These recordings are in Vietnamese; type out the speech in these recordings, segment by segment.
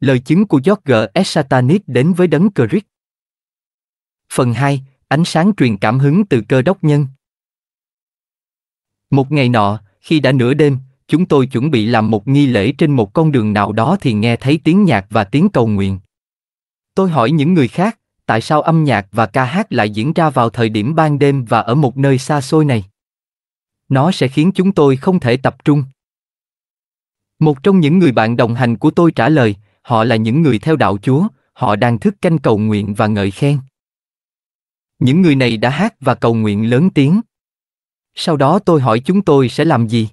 Lời chứng của George S. Satanic đến với đấng Christ. Phần 2, ánh sáng truyền cảm hứng từ cơ đốc nhân. Một ngày nọ, khi đã nửa đêm, chúng tôi chuẩn bị làm một nghi lễ trên một con đường nào đó thì nghe thấy tiếng nhạc và tiếng cầu nguyện. Tôi hỏi những người khác, tại sao âm nhạc và ca hát lại diễn ra vào thời điểm ban đêm và ở một nơi xa xôi này? Nó sẽ khiến chúng tôi không thể tập trung. Một trong những người bạn đồng hành của tôi trả lời, Họ là những người theo đạo Chúa, họ đang thức canh cầu nguyện và ngợi khen. Những người này đã hát và cầu nguyện lớn tiếng. Sau đó tôi hỏi chúng tôi sẽ làm gì?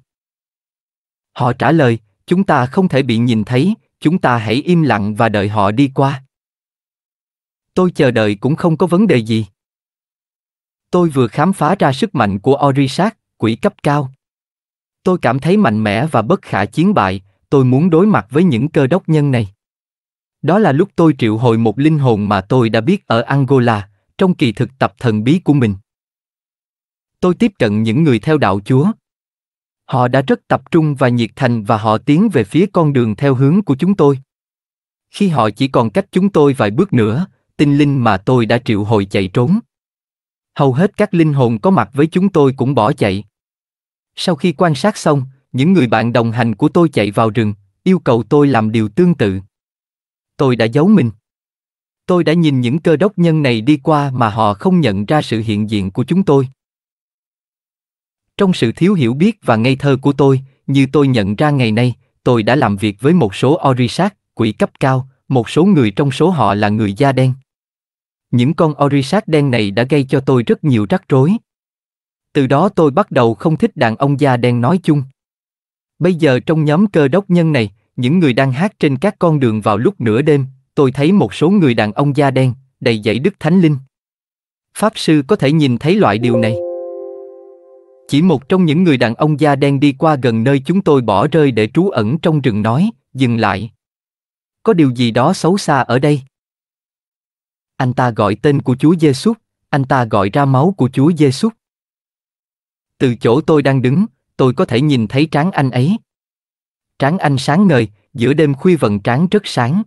Họ trả lời, chúng ta không thể bị nhìn thấy, chúng ta hãy im lặng và đợi họ đi qua. Tôi chờ đợi cũng không có vấn đề gì. Tôi vừa khám phá ra sức mạnh của Orisat, quỷ cấp cao. Tôi cảm thấy mạnh mẽ và bất khả chiến bại, tôi muốn đối mặt với những cơ đốc nhân này. Đó là lúc tôi triệu hồi một linh hồn mà tôi đã biết ở Angola, trong kỳ thực tập thần bí của mình. Tôi tiếp cận những người theo đạo Chúa. Họ đã rất tập trung và nhiệt thành và họ tiến về phía con đường theo hướng của chúng tôi. Khi họ chỉ còn cách chúng tôi vài bước nữa, tinh linh mà tôi đã triệu hồi chạy trốn. Hầu hết các linh hồn có mặt với chúng tôi cũng bỏ chạy. Sau khi quan sát xong, những người bạn đồng hành của tôi chạy vào rừng, yêu cầu tôi làm điều tương tự tôi đã giấu mình. Tôi đã nhìn những cơ đốc nhân này đi qua mà họ không nhận ra sự hiện diện của chúng tôi. Trong sự thiếu hiểu biết và ngây thơ của tôi, như tôi nhận ra ngày nay, tôi đã làm việc với một số Orisat, quỷ cấp cao, một số người trong số họ là người da đen. Những con Orisat đen này đã gây cho tôi rất nhiều rắc rối. Từ đó tôi bắt đầu không thích đàn ông da đen nói chung. Bây giờ trong nhóm cơ đốc nhân này, những người đang hát trên các con đường vào lúc nửa đêm, tôi thấy một số người đàn ông da đen, đầy dẫy đức thánh linh. Pháp sư có thể nhìn thấy loại điều này. Chỉ một trong những người đàn ông da đen đi qua gần nơi chúng tôi bỏ rơi để trú ẩn trong rừng nói, dừng lại. Có điều gì đó xấu xa ở đây. Anh ta gọi tên của Chúa Giêsu, anh ta gọi ra máu của Chúa Giêsu. Từ chỗ tôi đang đứng, tôi có thể nhìn thấy trán anh ấy, trán anh sáng ngời, giữa đêm khuya vận trán rất sáng.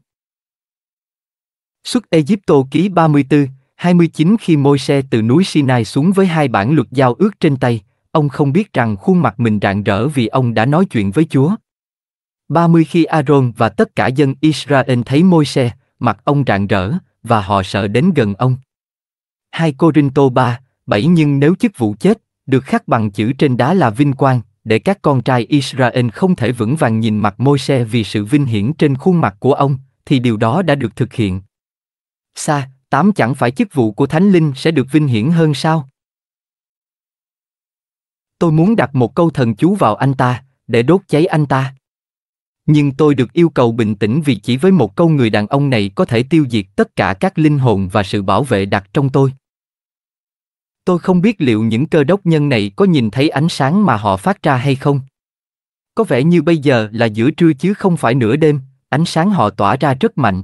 Xuất Egypto ký 34, 29 khi môi se từ núi Sinai xuống với hai bản luật giao ước trên tay, ông không biết rằng khuôn mặt mình rạng rỡ vì ông đã nói chuyện với Chúa. 30 khi Aaron và tất cả dân Israel thấy môi se mặt ông rạng rỡ, và họ sợ đến gần ông. 2 Corinto 3, 7 Nhưng nếu chức vụ chết, được khắc bằng chữ trên đá là vinh quang, để các con trai Israel không thể vững vàng nhìn mặt môi se vì sự vinh hiển trên khuôn mặt của ông, thì điều đó đã được thực hiện. Sa, tám chẳng phải chức vụ của Thánh Linh sẽ được vinh hiển hơn sao? Tôi muốn đặt một câu thần chú vào anh ta, để đốt cháy anh ta. Nhưng tôi được yêu cầu bình tĩnh vì chỉ với một câu người đàn ông này có thể tiêu diệt tất cả các linh hồn và sự bảo vệ đặt trong tôi. Tôi không biết liệu những cơ đốc nhân này có nhìn thấy ánh sáng mà họ phát ra hay không. Có vẻ như bây giờ là giữa trưa chứ không phải nửa đêm, ánh sáng họ tỏa ra rất mạnh.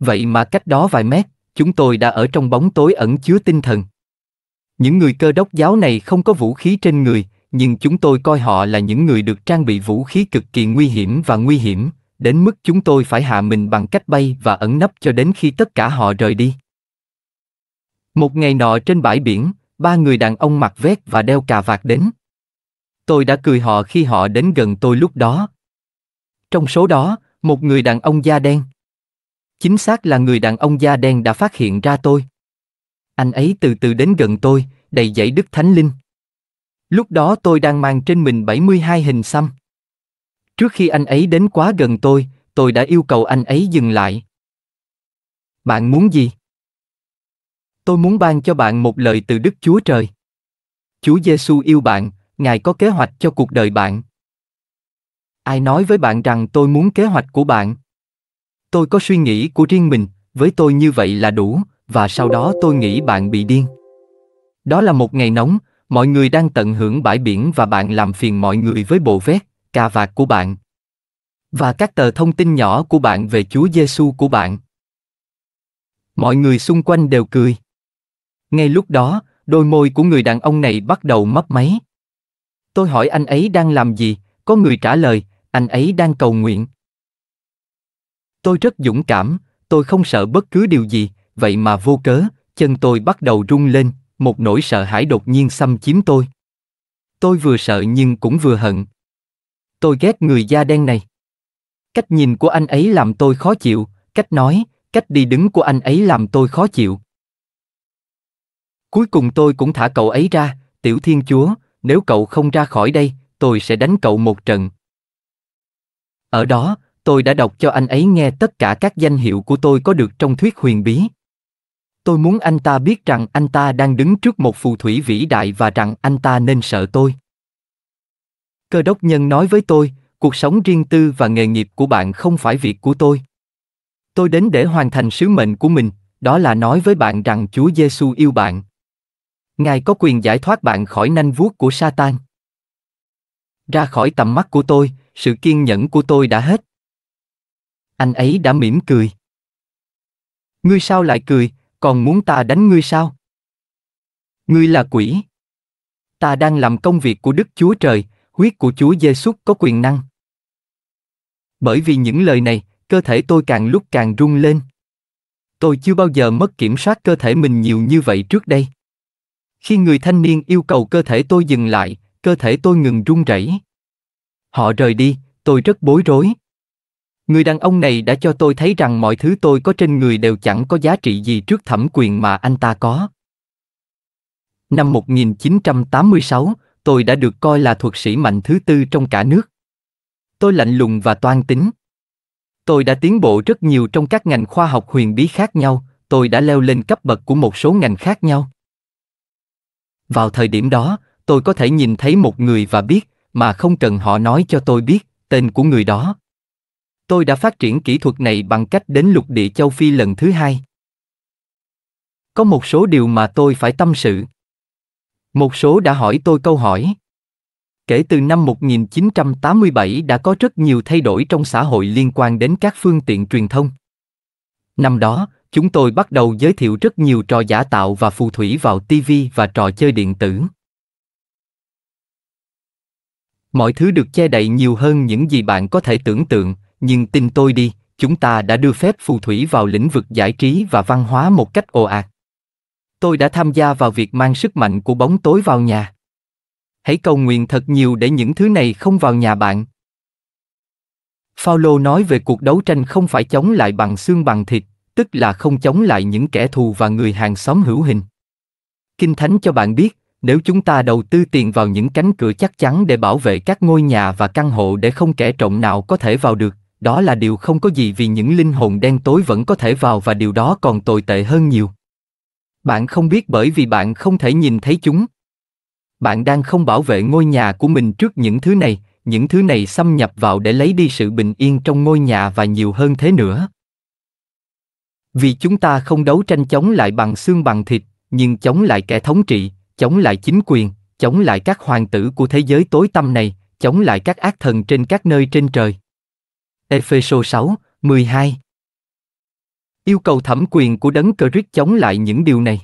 Vậy mà cách đó vài mét, chúng tôi đã ở trong bóng tối ẩn chứa tinh thần. Những người cơ đốc giáo này không có vũ khí trên người, nhưng chúng tôi coi họ là những người được trang bị vũ khí cực kỳ nguy hiểm và nguy hiểm, đến mức chúng tôi phải hạ mình bằng cách bay và ẩn nấp cho đến khi tất cả họ rời đi. Một ngày nọ trên bãi biển, ba người đàn ông mặc vét và đeo cà vạt đến. Tôi đã cười họ khi họ đến gần tôi lúc đó. Trong số đó, một người đàn ông da đen. Chính xác là người đàn ông da đen đã phát hiện ra tôi. Anh ấy từ từ đến gần tôi, đầy dẫy đức thánh linh. Lúc đó tôi đang mang trên mình 72 hình xăm. Trước khi anh ấy đến quá gần tôi, tôi đã yêu cầu anh ấy dừng lại. Bạn muốn gì? Tôi muốn ban cho bạn một lời từ Đức Chúa Trời. Chúa Giêsu yêu bạn, Ngài có kế hoạch cho cuộc đời bạn. Ai nói với bạn rằng tôi muốn kế hoạch của bạn? Tôi có suy nghĩ của riêng mình, với tôi như vậy là đủ, và sau đó tôi nghĩ bạn bị điên. Đó là một ngày nóng, mọi người đang tận hưởng bãi biển và bạn làm phiền mọi người với bộ vest, cà vạt của bạn. Và các tờ thông tin nhỏ của bạn về Chúa Giêsu của bạn. Mọi người xung quanh đều cười. Ngay lúc đó, đôi môi của người đàn ông này bắt đầu mấp máy. Tôi hỏi anh ấy đang làm gì, có người trả lời, anh ấy đang cầu nguyện. Tôi rất dũng cảm, tôi không sợ bất cứ điều gì, vậy mà vô cớ, chân tôi bắt đầu rung lên, một nỗi sợ hãi đột nhiên xâm chiếm tôi. Tôi vừa sợ nhưng cũng vừa hận. Tôi ghét người da đen này. Cách nhìn của anh ấy làm tôi khó chịu, cách nói, cách đi đứng của anh ấy làm tôi khó chịu. Cuối cùng tôi cũng thả cậu ấy ra, tiểu thiên chúa, nếu cậu không ra khỏi đây, tôi sẽ đánh cậu một trận. Ở đó, tôi đã đọc cho anh ấy nghe tất cả các danh hiệu của tôi có được trong thuyết huyền bí. Tôi muốn anh ta biết rằng anh ta đang đứng trước một phù thủy vĩ đại và rằng anh ta nên sợ tôi. Cơ đốc nhân nói với tôi, cuộc sống riêng tư và nghề nghiệp của bạn không phải việc của tôi. Tôi đến để hoàn thành sứ mệnh của mình, đó là nói với bạn rằng Chúa Giêsu yêu bạn Ngài có quyền giải thoát bạn khỏi nanh vuốt của Satan. Ra khỏi tầm mắt của tôi, sự kiên nhẫn của tôi đã hết. Anh ấy đã mỉm cười. Ngươi sao lại cười, còn muốn ta đánh ngươi sao? Ngươi là quỷ. Ta đang làm công việc của Đức Chúa Trời, huyết của Chúa Giêsu có quyền năng. Bởi vì những lời này, cơ thể tôi càng lúc càng rung lên. Tôi chưa bao giờ mất kiểm soát cơ thể mình nhiều như vậy trước đây. Khi người thanh niên yêu cầu cơ thể tôi dừng lại, cơ thể tôi ngừng run rẩy. Họ rời đi, tôi rất bối rối. Người đàn ông này đã cho tôi thấy rằng mọi thứ tôi có trên người đều chẳng có giá trị gì trước thẩm quyền mà anh ta có. Năm 1986, tôi đã được coi là thuật sĩ mạnh thứ tư trong cả nước. Tôi lạnh lùng và toan tính. Tôi đã tiến bộ rất nhiều trong các ngành khoa học huyền bí khác nhau, tôi đã leo lên cấp bậc của một số ngành khác nhau. Vào thời điểm đó, tôi có thể nhìn thấy một người và biết, mà không cần họ nói cho tôi biết, tên của người đó. Tôi đã phát triển kỹ thuật này bằng cách đến lục địa châu Phi lần thứ hai. Có một số điều mà tôi phải tâm sự. Một số đã hỏi tôi câu hỏi. Kể từ năm 1987 đã có rất nhiều thay đổi trong xã hội liên quan đến các phương tiện truyền thông. Năm đó, chúng tôi bắt đầu giới thiệu rất nhiều trò giả tạo và phù thủy vào TV và trò chơi điện tử. Mọi thứ được che đậy nhiều hơn những gì bạn có thể tưởng tượng, nhưng tin tôi đi, chúng ta đã đưa phép phù thủy vào lĩnh vực giải trí và văn hóa một cách ồ ạt. Tôi đã tham gia vào việc mang sức mạnh của bóng tối vào nhà. Hãy cầu nguyện thật nhiều để những thứ này không vào nhà bạn. Paulo nói về cuộc đấu tranh không phải chống lại bằng xương bằng thịt, tức là không chống lại những kẻ thù và người hàng xóm hữu hình. Kinh Thánh cho bạn biết, nếu chúng ta đầu tư tiền vào những cánh cửa chắc chắn để bảo vệ các ngôi nhà và căn hộ để không kẻ trộm nào có thể vào được, đó là điều không có gì vì những linh hồn đen tối vẫn có thể vào và điều đó còn tồi tệ hơn nhiều. Bạn không biết bởi vì bạn không thể nhìn thấy chúng. Bạn đang không bảo vệ ngôi nhà của mình trước những thứ này, những thứ này xâm nhập vào để lấy đi sự bình yên trong ngôi nhà và nhiều hơn thế nữa. Vì chúng ta không đấu tranh chống lại bằng xương bằng thịt, nhưng chống lại kẻ thống trị, chống lại chính quyền, chống lại các hoàng tử của thế giới tối tăm này, chống lại các ác thần trên các nơi trên trời. Epheso 6, 12 Yêu cầu thẩm quyền của đấng Cơ rít chống lại những điều này.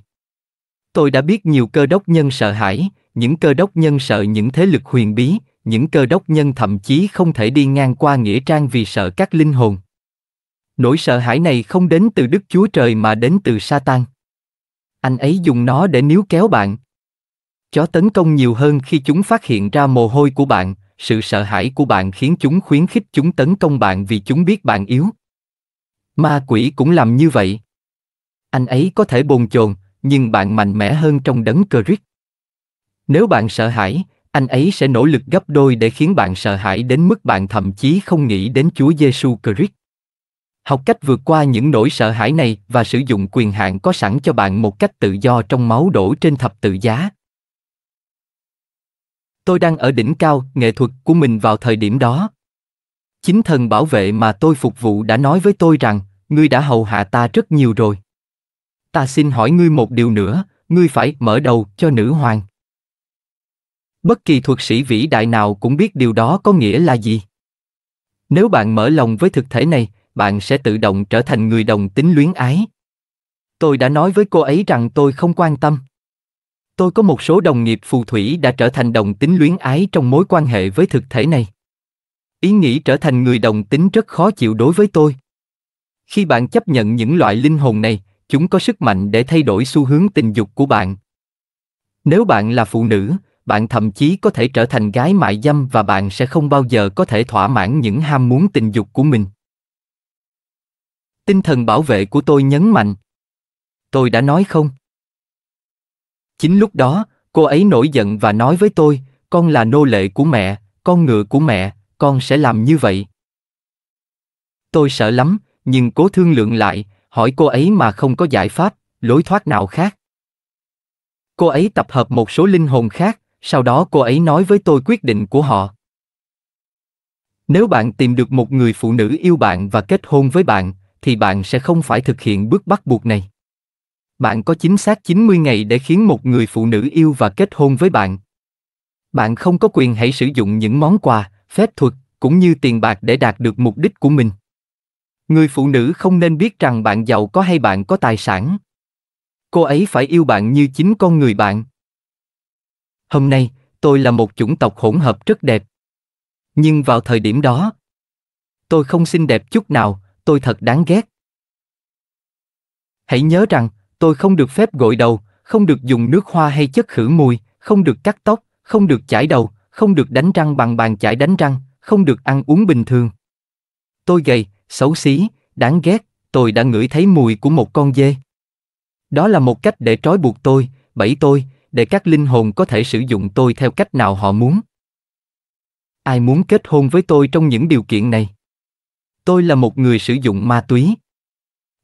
Tôi đã biết nhiều cơ đốc nhân sợ hãi, những cơ đốc nhân sợ những thế lực huyền bí, những cơ đốc nhân thậm chí không thể đi ngang qua nghĩa trang vì sợ các linh hồn. Nỗi sợ hãi này không đến từ Đức Chúa Trời mà đến từ Satan. Anh ấy dùng nó để níu kéo bạn. Chó tấn công nhiều hơn khi chúng phát hiện ra mồ hôi của bạn, sự sợ hãi của bạn khiến chúng khuyến khích chúng tấn công bạn vì chúng biết bạn yếu. Ma quỷ cũng làm như vậy. Anh ấy có thể bồn chồn, nhưng bạn mạnh mẽ hơn trong đấng Christ. Nếu bạn sợ hãi, anh ấy sẽ nỗ lực gấp đôi để khiến bạn sợ hãi đến mức bạn thậm chí không nghĩ đến Chúa Giêsu Christ. Học cách vượt qua những nỗi sợ hãi này và sử dụng quyền hạn có sẵn cho bạn một cách tự do trong máu đổ trên thập tự giá. Tôi đang ở đỉnh cao nghệ thuật của mình vào thời điểm đó. Chính thần bảo vệ mà tôi phục vụ đã nói với tôi rằng, ngươi đã hầu hạ ta rất nhiều rồi. Ta xin hỏi ngươi một điều nữa, ngươi phải mở đầu cho nữ hoàng bất kỳ thuật sĩ vĩ đại nào cũng biết điều đó có nghĩa là gì nếu bạn mở lòng với thực thể này bạn sẽ tự động trở thành người đồng tính luyến ái tôi đã nói với cô ấy rằng tôi không quan tâm tôi có một số đồng nghiệp phù thủy đã trở thành đồng tính luyến ái trong mối quan hệ với thực thể này ý nghĩ trở thành người đồng tính rất khó chịu đối với tôi khi bạn chấp nhận những loại linh hồn này chúng có sức mạnh để thay đổi xu hướng tình dục của bạn nếu bạn là phụ nữ bạn thậm chí có thể trở thành gái mại dâm và bạn sẽ không bao giờ có thể thỏa mãn những ham muốn tình dục của mình tinh thần bảo vệ của tôi nhấn mạnh tôi đã nói không chính lúc đó cô ấy nổi giận và nói với tôi con là nô lệ của mẹ con ngựa của mẹ con sẽ làm như vậy tôi sợ lắm nhưng cố thương lượng lại hỏi cô ấy mà không có giải pháp lối thoát nào khác cô ấy tập hợp một số linh hồn khác sau đó cô ấy nói với tôi quyết định của họ. Nếu bạn tìm được một người phụ nữ yêu bạn và kết hôn với bạn, thì bạn sẽ không phải thực hiện bước bắt buộc này. Bạn có chính xác 90 ngày để khiến một người phụ nữ yêu và kết hôn với bạn. Bạn không có quyền hãy sử dụng những món quà, phép thuật cũng như tiền bạc để đạt được mục đích của mình. Người phụ nữ không nên biết rằng bạn giàu có hay bạn có tài sản. Cô ấy phải yêu bạn như chính con người bạn. Hôm nay, tôi là một chủng tộc hỗn hợp rất đẹp. Nhưng vào thời điểm đó, tôi không xinh đẹp chút nào, tôi thật đáng ghét. Hãy nhớ rằng, tôi không được phép gội đầu, không được dùng nước hoa hay chất khử mùi, không được cắt tóc, không được chải đầu, không được đánh răng bằng bàn chải đánh răng, không được ăn uống bình thường. Tôi gầy, xấu xí, đáng ghét, tôi đã ngửi thấy mùi của một con dê. Đó là một cách để trói buộc tôi, bẫy tôi, để các linh hồn có thể sử dụng tôi theo cách nào họ muốn ai muốn kết hôn với tôi trong những điều kiện này tôi là một người sử dụng ma túy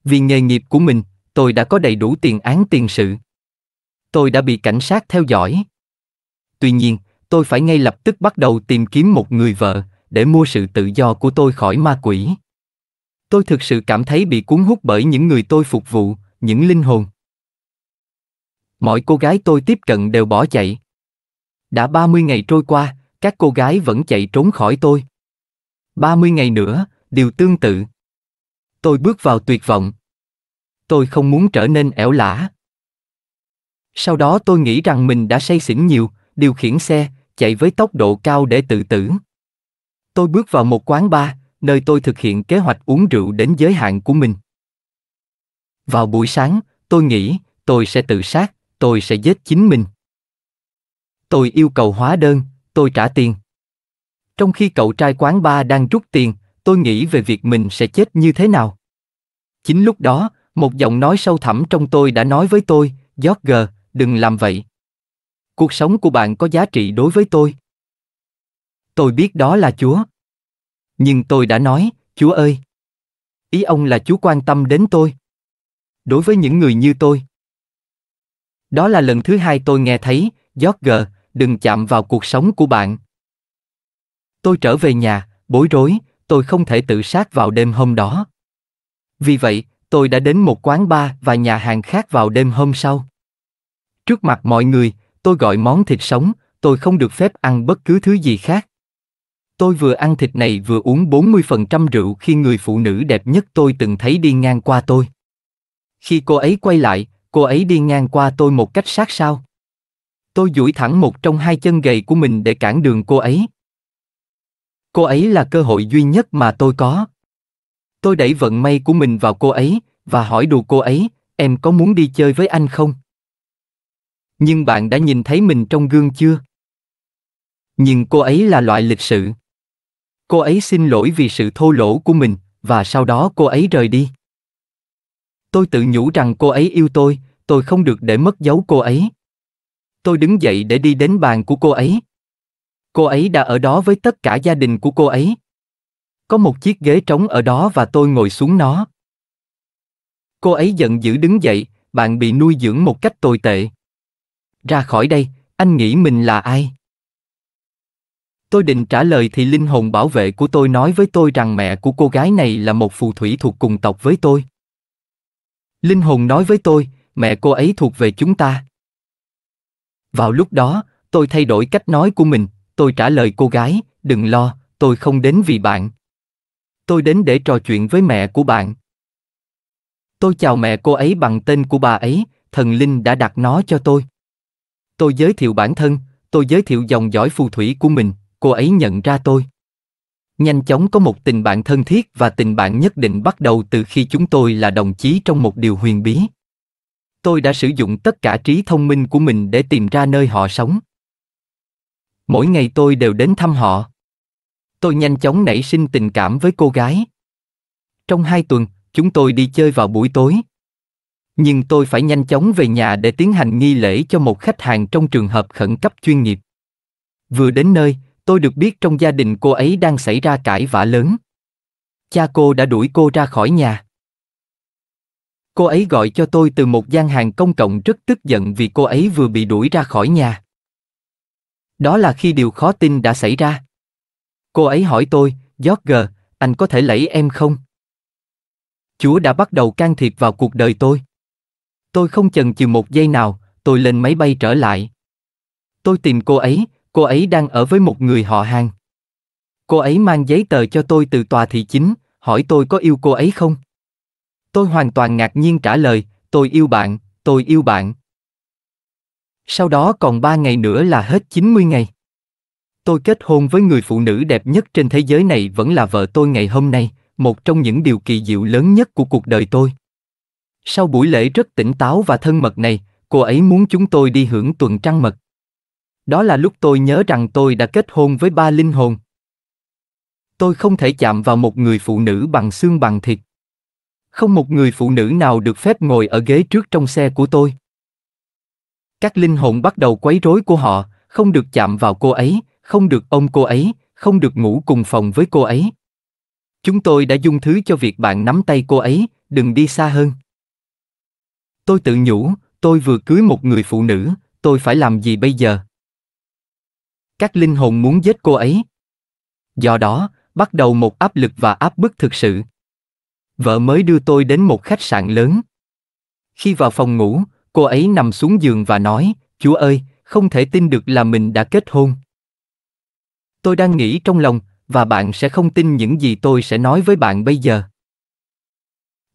vì nghề nghiệp của mình tôi đã có đầy đủ tiền án tiền sự tôi đã bị cảnh sát theo dõi tuy nhiên tôi phải ngay lập tức bắt đầu tìm kiếm một người vợ để mua sự tự do của tôi khỏi ma quỷ tôi thực sự cảm thấy bị cuốn hút bởi những người tôi phục vụ những linh hồn Mọi cô gái tôi tiếp cận đều bỏ chạy. Đã 30 ngày trôi qua, các cô gái vẫn chạy trốn khỏi tôi. 30 ngày nữa, điều tương tự. Tôi bước vào tuyệt vọng. Tôi không muốn trở nên ẻo lả. Sau đó tôi nghĩ rằng mình đã say xỉn nhiều, điều khiển xe, chạy với tốc độ cao để tự tử. Tôi bước vào một quán bar, nơi tôi thực hiện kế hoạch uống rượu đến giới hạn của mình. Vào buổi sáng, tôi nghĩ tôi sẽ tự sát, tôi sẽ giết chính mình. Tôi yêu cầu hóa đơn, tôi trả tiền. Trong khi cậu trai quán bar đang rút tiền, tôi nghĩ về việc mình sẽ chết như thế nào. Chính lúc đó, một giọng nói sâu thẳm trong tôi đã nói với tôi, George, đừng làm vậy. Cuộc sống của bạn có giá trị đối với tôi. Tôi biết đó là Chúa. Nhưng tôi đã nói, Chúa ơi. Ý ông là Chúa quan tâm đến tôi. Đối với những người như tôi. Đó là lần thứ hai tôi nghe thấy, George, đừng chạm vào cuộc sống của bạn. Tôi trở về nhà, bối rối, tôi không thể tự sát vào đêm hôm đó. Vì vậy, tôi đã đến một quán bar và nhà hàng khác vào đêm hôm sau. Trước mặt mọi người, tôi gọi món thịt sống, tôi không được phép ăn bất cứ thứ gì khác. Tôi vừa ăn thịt này vừa uống 40% rượu khi người phụ nữ đẹp nhất tôi từng thấy đi ngang qua tôi. Khi cô ấy quay lại, cô ấy đi ngang qua tôi một cách sát sao. Tôi duỗi thẳng một trong hai chân gầy của mình để cản đường cô ấy. Cô ấy là cơ hội duy nhất mà tôi có. Tôi đẩy vận may của mình vào cô ấy và hỏi đùa cô ấy, em có muốn đi chơi với anh không? Nhưng bạn đã nhìn thấy mình trong gương chưa? Nhưng cô ấy là loại lịch sự. Cô ấy xin lỗi vì sự thô lỗ của mình và sau đó cô ấy rời đi. Tôi tự nhủ rằng cô ấy yêu tôi, tôi không được để mất dấu cô ấy. Tôi đứng dậy để đi đến bàn của cô ấy. Cô ấy đã ở đó với tất cả gia đình của cô ấy. Có một chiếc ghế trống ở đó và tôi ngồi xuống nó. Cô ấy giận dữ đứng dậy, bạn bị nuôi dưỡng một cách tồi tệ. Ra khỏi đây, anh nghĩ mình là ai? Tôi định trả lời thì linh hồn bảo vệ của tôi nói với tôi rằng mẹ của cô gái này là một phù thủy thuộc cùng tộc với tôi. Linh hồn nói với tôi, mẹ cô ấy thuộc về chúng ta. Vào lúc đó, tôi thay đổi cách nói của mình, tôi trả lời cô gái, đừng lo, tôi không đến vì bạn. Tôi đến để trò chuyện với mẹ của bạn. Tôi chào mẹ cô ấy bằng tên của bà ấy, thần linh đã đặt nó cho tôi. Tôi giới thiệu bản thân, tôi giới thiệu dòng dõi phù thủy của mình, cô ấy nhận ra tôi nhanh chóng có một tình bạn thân thiết và tình bạn nhất định bắt đầu từ khi chúng tôi là đồng chí trong một điều huyền bí tôi đã sử dụng tất cả trí thông minh của mình để tìm ra nơi họ sống mỗi ngày tôi đều đến thăm họ tôi nhanh chóng nảy sinh tình cảm với cô gái trong hai tuần chúng tôi đi chơi vào buổi tối nhưng tôi phải nhanh chóng về nhà để tiến hành nghi lễ cho một khách hàng trong trường hợp khẩn cấp chuyên nghiệp vừa đến nơi tôi được biết trong gia đình cô ấy đang xảy ra cãi vã lớn. Cha cô đã đuổi cô ra khỏi nhà. Cô ấy gọi cho tôi từ một gian hàng công cộng rất tức giận vì cô ấy vừa bị đuổi ra khỏi nhà. Đó là khi điều khó tin đã xảy ra. Cô ấy hỏi tôi, George, anh có thể lấy em không? Chúa đã bắt đầu can thiệp vào cuộc đời tôi. Tôi không chần chừ một giây nào, tôi lên máy bay trở lại. Tôi tìm cô ấy, cô ấy đang ở với một người họ hàng. Cô ấy mang giấy tờ cho tôi từ tòa thị chính, hỏi tôi có yêu cô ấy không. Tôi hoàn toàn ngạc nhiên trả lời, tôi yêu bạn, tôi yêu bạn. Sau đó còn 3 ngày nữa là hết 90 ngày. Tôi kết hôn với người phụ nữ đẹp nhất trên thế giới này vẫn là vợ tôi ngày hôm nay, một trong những điều kỳ diệu lớn nhất của cuộc đời tôi. Sau buổi lễ rất tỉnh táo và thân mật này, cô ấy muốn chúng tôi đi hưởng tuần trăng mật. Đó là lúc tôi nhớ rằng tôi đã kết hôn với ba linh hồn. Tôi không thể chạm vào một người phụ nữ bằng xương bằng thịt. Không một người phụ nữ nào được phép ngồi ở ghế trước trong xe của tôi. Các linh hồn bắt đầu quấy rối của họ, không được chạm vào cô ấy, không được ôm cô ấy, không được ngủ cùng phòng với cô ấy. Chúng tôi đã dung thứ cho việc bạn nắm tay cô ấy, đừng đi xa hơn. Tôi tự nhủ, tôi vừa cưới một người phụ nữ, tôi phải làm gì bây giờ? các linh hồn muốn giết cô ấy. Do đó, bắt đầu một áp lực và áp bức thực sự. Vợ mới đưa tôi đến một khách sạn lớn. Khi vào phòng ngủ, cô ấy nằm xuống giường và nói, Chúa ơi, không thể tin được là mình đã kết hôn. Tôi đang nghĩ trong lòng, và bạn sẽ không tin những gì tôi sẽ nói với bạn bây giờ.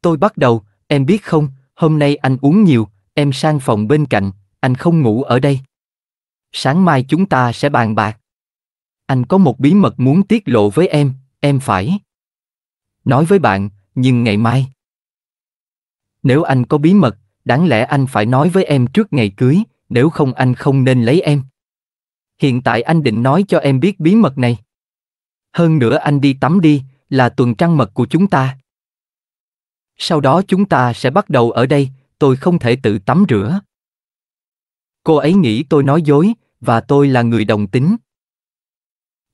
Tôi bắt đầu, em biết không, hôm nay anh uống nhiều, em sang phòng bên cạnh, anh không ngủ ở đây sáng mai chúng ta sẽ bàn bạc. Anh có một bí mật muốn tiết lộ với em, em phải. Nói với bạn, nhưng ngày mai. Nếu anh có bí mật, đáng lẽ anh phải nói với em trước ngày cưới, nếu không anh không nên lấy em. Hiện tại anh định nói cho em biết bí mật này. Hơn nữa anh đi tắm đi, là tuần trăng mật của chúng ta. Sau đó chúng ta sẽ bắt đầu ở đây, tôi không thể tự tắm rửa. Cô ấy nghĩ tôi nói dối, và tôi là người đồng tính.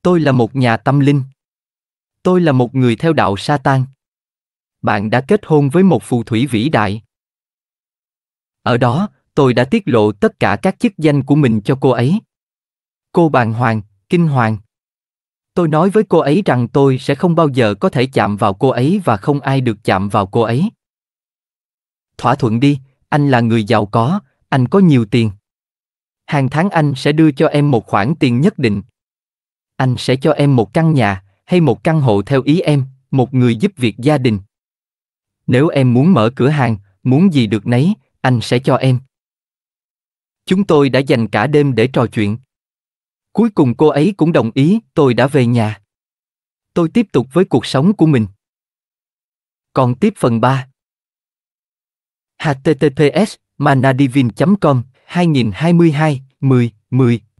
Tôi là một nhà tâm linh. Tôi là một người theo đạo Satan. Bạn đã kết hôn với một phù thủy vĩ đại. Ở đó, tôi đã tiết lộ tất cả các chức danh của mình cho cô ấy. Cô bàng hoàng, kinh hoàng. Tôi nói với cô ấy rằng tôi sẽ không bao giờ có thể chạm vào cô ấy và không ai được chạm vào cô ấy. Thỏa thuận đi, anh là người giàu có, anh có nhiều tiền hàng tháng anh sẽ đưa cho em một khoản tiền nhất định. Anh sẽ cho em một căn nhà, hay một căn hộ theo ý em, một người giúp việc gia đình. Nếu em muốn mở cửa hàng, muốn gì được nấy, anh sẽ cho em. Chúng tôi đã dành cả đêm để trò chuyện. Cuối cùng cô ấy cũng đồng ý, tôi đã về nhà. Tôi tiếp tục với cuộc sống của mình. Còn tiếp phần 3. https manadivin.com 2022, 10, 10,